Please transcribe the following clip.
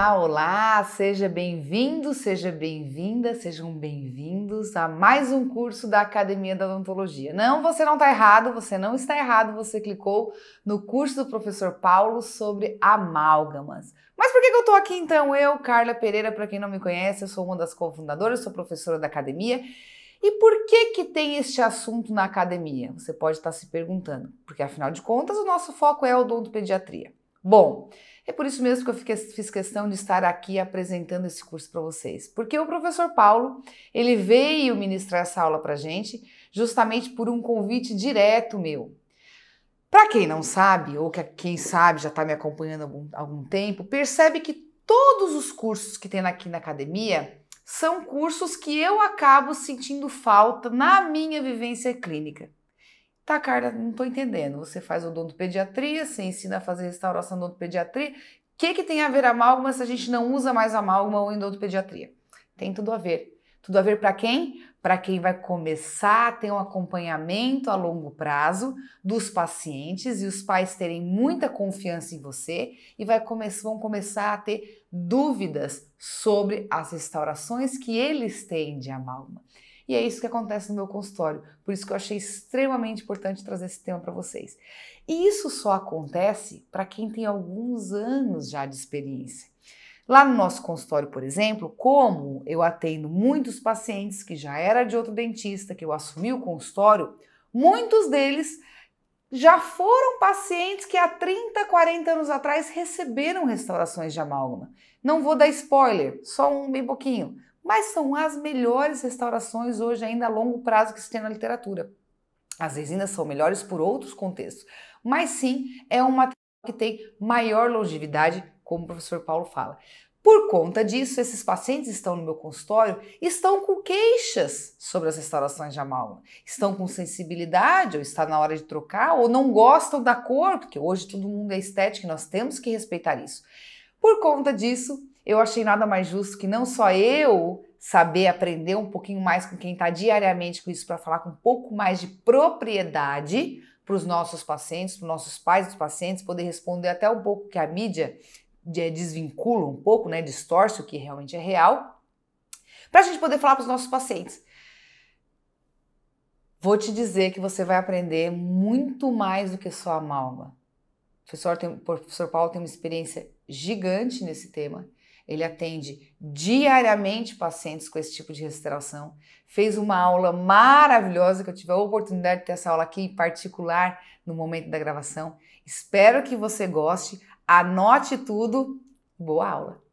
Olá, olá! Seja bem-vindo, seja bem-vinda, sejam bem-vindos a mais um curso da Academia da Odontologia. Não, você não está errado, você não está errado, você clicou no curso do professor Paulo sobre amálgamas. Mas por que, que eu estou aqui então? Eu, Carla Pereira, para quem não me conhece, eu sou uma das cofundadoras, sou professora da academia. E por que que tem este assunto na academia? Você pode estar tá se perguntando, porque afinal de contas o nosso foco é odontopediatria. Bom, é por isso mesmo que eu fiquei, fiz questão de estar aqui apresentando esse curso para vocês, porque o professor Paulo ele veio ministrar essa aula para gente justamente por um convite direto meu. Para quem não sabe ou que quem sabe já está me acompanhando há algum, algum tempo, percebe que todos os cursos que tem aqui na academia são cursos que eu acabo sentindo falta na minha vivência clínica. Tá, Carla, não tô entendendo. Você faz odontopediatria, você ensina a fazer restauração odontopediatria. O que, que tem a ver a amálgama se a gente não usa mais amálgama ou odontopediatria? Tem tudo a ver. Tudo a ver para quem? Para quem vai começar a ter um acompanhamento a longo prazo dos pacientes e os pais terem muita confiança em você e vai vão começar a ter dúvidas sobre as restaurações que eles têm de amálgama. E é isso que acontece no meu consultório. Por isso que eu achei extremamente importante trazer esse tema para vocês. E isso só acontece para quem tem alguns anos já de experiência. Lá no nosso consultório, por exemplo, como eu atendo muitos pacientes que já era de outro dentista, que eu assumi o consultório, muitos deles já foram pacientes que há 30, 40 anos atrás receberam restaurações de amálgama. Não vou dar spoiler, só um bem pouquinho mas são as melhores restaurações hoje ainda a longo prazo que se tem na literatura. As resinas são melhores por outros contextos, mas sim é um material que tem maior longevidade, como o professor Paulo fala. Por conta disso, esses pacientes estão no meu consultório, estão com queixas sobre as restaurações de amálgama, estão com sensibilidade, ou está na hora de trocar, ou não gostam da cor, porque hoje todo mundo é estético e nós temos que respeitar isso. Por conta disso, eu achei nada mais justo que não só eu saber aprender um pouquinho mais com quem está diariamente com isso para falar com um pouco mais de propriedade para os nossos pacientes, para os nossos pais dos pacientes, poder responder até um pouco que a mídia eh, desvincula um pouco, né, distorce o que realmente é real, para a gente poder falar para os nossos pacientes. Vou te dizer que você vai aprender muito mais do que só a malva. O professor, tem, o professor Paulo tem uma experiência gigante nesse tema ele atende diariamente pacientes com esse tipo de restauração. Fez uma aula maravilhosa que eu tive a oportunidade de ter essa aula aqui em particular no momento da gravação. Espero que você goste. Anote tudo. Boa aula.